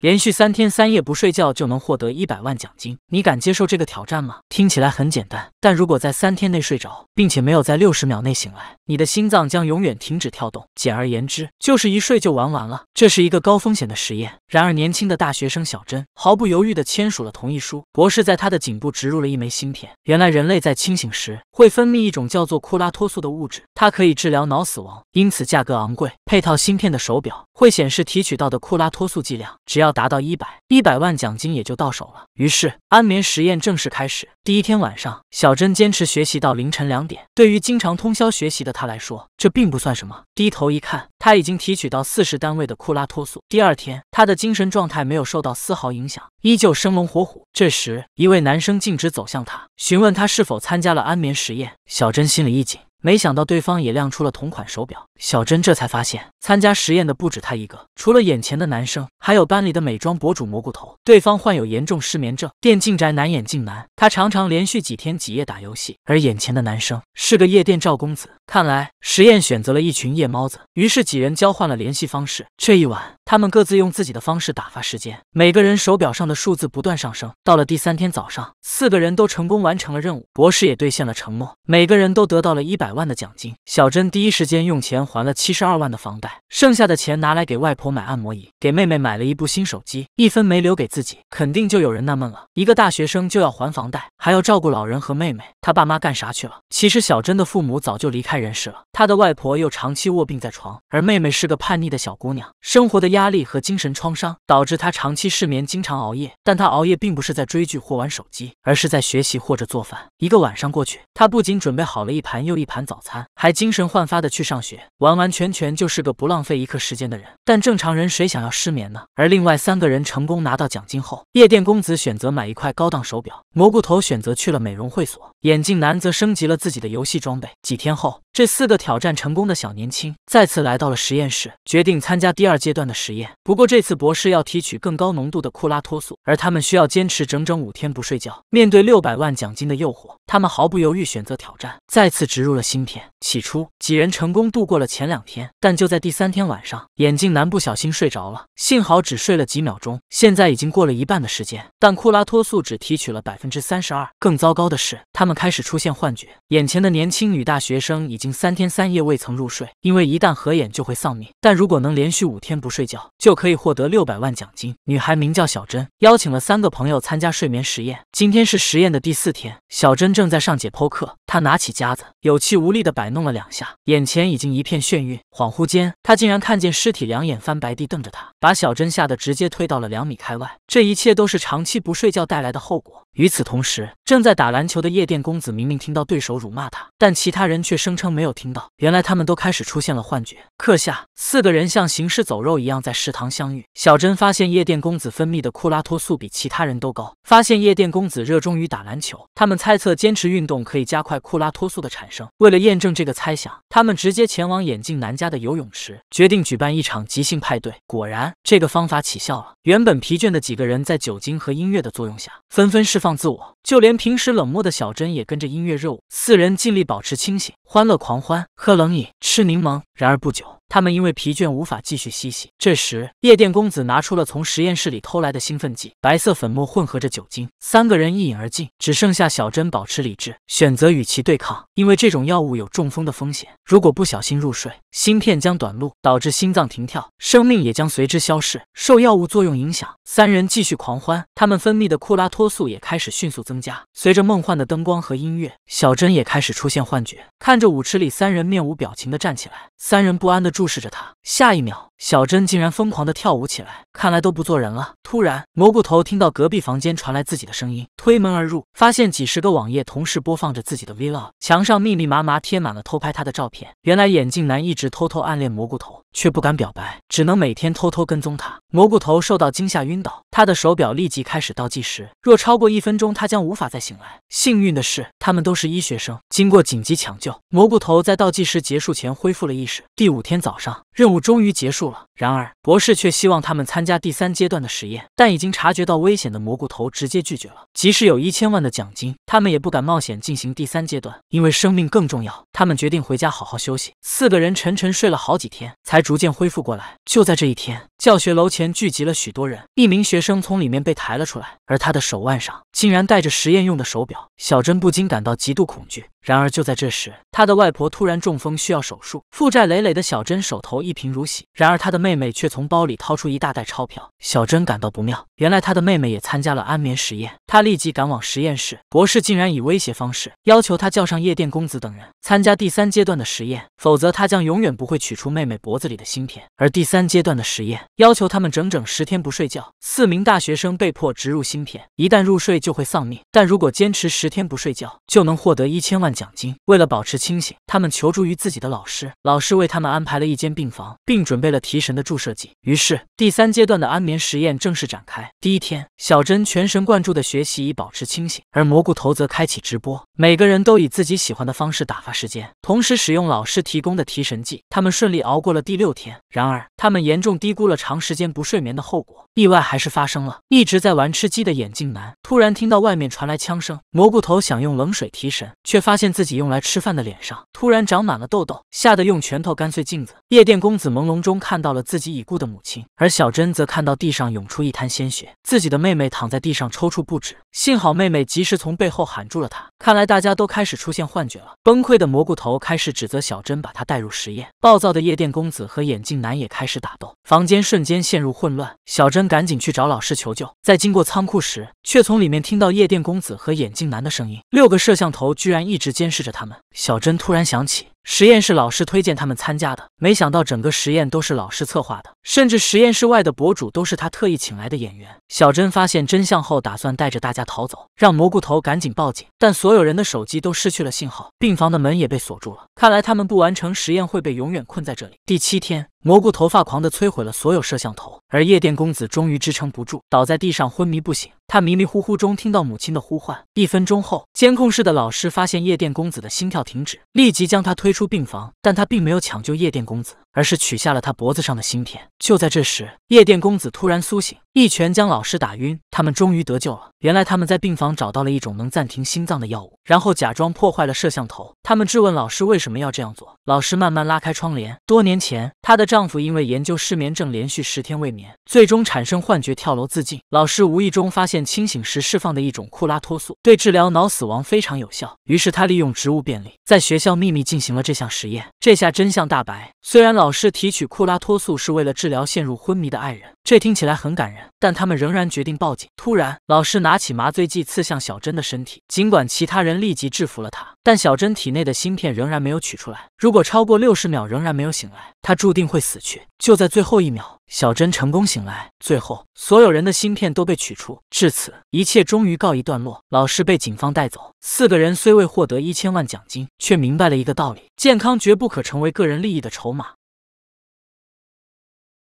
连续三天三夜不睡觉就能获得一百万奖金，你敢接受这个挑战吗？听起来很简单，但如果在三天内睡着，并且没有在六十秒内醒来，你的心脏将永远停止跳动。简而言之，就是一睡就玩完了。这是一个高风险的实验。然而，年轻的大学生小珍毫不犹豫地签署了同意书。博士在他的颈部植入了一枚芯片。原来，人类在清醒时会分泌一种叫做库拉托素的物质，它可以治疗脑死亡，因此价格昂贵。配套芯片的手表。会显示提取到的库拉托素剂量，只要达到一百一百万，奖金也就到手了。于是安眠实验正式开始。第一天晚上，小珍坚持学习到凌晨两点。对于经常通宵学习的她来说，这并不算什么。低头一看，她已经提取到四十单位的库拉托素。第二天，她的精神状态没有受到丝毫影响，依旧生龙活虎。这时，一位男生径直走向他，询问他是否参加了安眠实验。小珍心里一紧。没想到对方也亮出了同款手表，小珍这才发现参加实验的不止他一个，除了眼前的男生，还有班里的美妆博主蘑菇头。对方患有严重失眠症，电竞宅男、眼镜男，他常常连续几天几夜打游戏。而眼前的男生是个夜店赵公子，看来实验选择了一群夜猫子。于是几人交换了联系方式，这一晚。他们各自用自己的方式打发时间，每个人手表上的数字不断上升。到了第三天早上，四个人都成功完成了任务，博士也兑现了承诺，每个人都得到了一百万的奖金。小珍第一时间用钱还了七十二万的房贷，剩下的钱拿来给外婆买按摩椅，给妹妹买了一部新手机，一分没留给自己。肯定就有人纳闷了：一个大学生就要还房贷。还要照顾老人和妹妹，他爸妈干啥去了？其实小珍的父母早就离开人世了，她的外婆又长期卧病在床，而妹妹是个叛逆的小姑娘，生活的压力和精神创伤导致她长期失眠，经常熬夜。但她熬夜并不是在追剧或玩手机，而是在学习或者做饭。一个晚上过去，她不仅准备好了一盘又一盘早餐。还精神焕发的去上学，完完全全就是个不浪费一刻时间的人。但正常人谁想要失眠呢？而另外三个人成功拿到奖金后，夜店公子选择买一块高档手表，蘑菇头选择去了美容会所，眼镜男则升级了自己的游戏装备。几天后，这四个挑战成功的小年轻再次来到了实验室，决定参加第二阶段的实验。不过这次博士要提取更高浓度的库拉托素，而他们需要坚持整整五天不睡觉。面对六百万奖金的诱惑。他们毫不犹豫选择挑战，再次植入了芯片。起初，几人成功度过了前两天，但就在第三天晚上，眼镜男不小心睡着了。幸好只睡了几秒钟。现在已经过了一半的时间，但库拉托素只提取了百分之三十二。更糟糕的是，他们开始出现幻觉。眼前的年轻女大学生已经三天三夜未曾入睡，因为一旦合眼就会丧命。但如果能连续五天不睡觉，就可以获得六百万奖金。女孩名叫小珍，邀请了三个朋友参加睡眠实验。今天是实验的第四天，小珍。正在上解剖课，他拿起夹子，有气无力地摆弄了两下，眼前已经一片眩晕。恍惚间，他竟然看见尸体两眼翻白地瞪着他，把小珍吓得直接退到了两米开外。这一切都是长期不睡觉带来的后果。与此同时，正在打篮球的夜店公子明明听到对手辱骂他，但其他人却声称没有听到。原来他们都开始出现了幻觉。课下，四个人像行尸走肉一样在食堂相遇。小珍发现夜店公子分泌的库拉托素比其他人都高，发现夜店公子热衷于打篮球。他们猜测。坚持运动可以加快库拉脱素的产生。为了验证这个猜想，他们直接前往眼镜男家的游泳池，决定举办一场即兴派对。果然，这个方法起效了。原本疲倦的几个人在酒精和音乐的作用下，纷纷释放自我。就连平时冷漠的小珍也跟着音乐热舞。四人尽力保持清醒，欢乐狂欢，喝冷饮，吃柠檬。然而不久，他们因为疲倦无法继续嬉戏，这时夜店公子拿出了从实验室里偷来的兴奋剂，白色粉末混合着酒精，三个人一饮而尽，只剩下小珍保持理智，选择与其对抗。因为这种药物有中风的风险，如果不小心入睡，芯片将短路，导致心脏停跳，生命也将随之消逝。受药物作用影响，三人继续狂欢，他们分泌的库拉托素也开始迅速增加。随着梦幻的灯光和音乐，小珍也开始出现幻觉，看着舞池里三人面无表情的站起来，三人不安的。注视着他，下一秒。小珍竟然疯狂地跳舞起来，看来都不做人了。突然，蘑菇头听到隔壁房间传来自己的声音，推门而入，发现几十个网页同时播放着自己的 vlog，墙上密密麻麻贴满了偷拍他的照片。原来眼镜男一直偷偷暗恋蘑菇头，却不敢表白，只能每天偷偷跟踪他。蘑菇头受到惊吓晕倒，他的手表立即开始倒计时，若超过一分钟，他将无法再醒来。幸运的是，他们都是医学生，经过紧急抢救，蘑菇头在倒计时结束前恢复了意识。第五天早上。任务终于结束了。然而，博士却希望他们参加第三阶段的实验，但已经察觉到危险的蘑菇头直接拒绝了。即使有一千万的奖金，他们也不敢冒险进行第三阶段，因为生命更重要。他们决定回家好好休息。四个人沉沉睡了好几天，才逐渐恢复过来。就在这一天，教学楼前聚集了许多人，一名学生从里面被抬了出来，而他的手腕上竟然带着实验用的手表。小珍不禁感到极度恐惧。然而，就在这时，她的外婆突然中风，需要手术。负债累累的小珍手头一贫如洗，然而她的妹妹妹却从包里掏出一大袋钞票，小珍感到不妙。原来她的妹妹也参加了安眠实验，她立即赶往实验室。博士竟然以威胁方式要求她叫上夜店公子等人参加第三阶段的实验，否则她将永远不会取出妹妹脖子里的芯片。而第三阶段的实验要求他们整整十天不睡觉，四名大学生被迫植入芯片，一旦入睡就会丧命。但如果坚持十天不睡觉，就能获得一千万奖金。为了保持清醒，他们求助于自己的老师，老师为他们安排了一间病房，并准备了提神。的注射剂，于是第三阶段的安眠实验正式展开。第一天，小珍全神贯注的学习以保持清醒，而蘑菇头则开启直播。每个人都以自己喜欢的方式打发时间，同时使用老师提供的提神剂。他们顺利熬过了第六天。然而，他们严重低估了长时间不睡眠的后果，意外还是发生了。一直在玩吃鸡的眼镜男突然听到外面传来枪声，蘑菇头想用冷水提神，却发现自己用来吃饭的脸上突然长满了痘痘，吓得用拳头干碎镜子。夜店公子朦胧中看到了。自己已故的母亲，而小珍则看到地上涌出一滩鲜血，自己的妹妹躺在地上抽搐不止。幸好妹妹及时从背后喊住了她。看来大家都开始出现幻觉了。崩溃的蘑菇头开始指责小珍把她带入实验，暴躁的夜店公子和眼镜男也开始打斗，房间瞬间陷入混乱。小珍赶紧去找老师求救，在经过仓库时，却从里面听到夜店公子和眼镜男的声音。六个摄像头居然一直监视着他们。小珍突然想起。实验室老师推荐他们参加的，没想到整个实验都是老师策划的，甚至实验室外的博主都是他特意请来的演员。小珍发现真相后，打算带着大家逃走，让蘑菇头赶紧报警，但所有人的手机都失去了信号，病房的门也被锁住了。看来他们不完成实验，会被永远困在这里。第七天。蘑菇头发狂的摧毁了所有摄像头，而夜店公子终于支撑不住，倒在地上昏迷不醒。他迷迷糊糊中听到母亲的呼唤。一分钟后，监控室的老师发现夜店公子的心跳停止，立即将他推出病房，但他并没有抢救夜店公子。而是取下了他脖子上的芯片。就在这时，夜店公子突然苏醒，一拳将老师打晕。他们终于得救了。原来他们在病房找到了一种能暂停心脏的药物，然后假装破坏了摄像头。他们质问老师为什么要这样做。老师慢慢拉开窗帘。多年前，她的丈夫因为研究失眠症，连续十天未眠，最终产生幻觉跳楼自尽。老师无意中发现清醒时释放的一种库拉托素，对治疗脑死亡非常有效。于是他利用植物便利，在学校秘密进行了这项实验。这下真相大白。虽然老。老师提取库拉脱素是为了治疗陷入昏迷的爱人，这听起来很感人，但他们仍然决定报警。突然，老师拿起麻醉剂刺向小珍的身体，尽管其他人立即制服了他，但小珍体内的芯片仍然没有取出来。如果超过六十秒仍然没有醒来，他注定会死去。就在最后一秒，小珍成功醒来，最后所有人的芯片都被取出，至此一切终于告一段落。老师被警方带走，四个人虽未获得一千万奖金，却明白了一个道理：健康绝不可成为个人利益的筹码。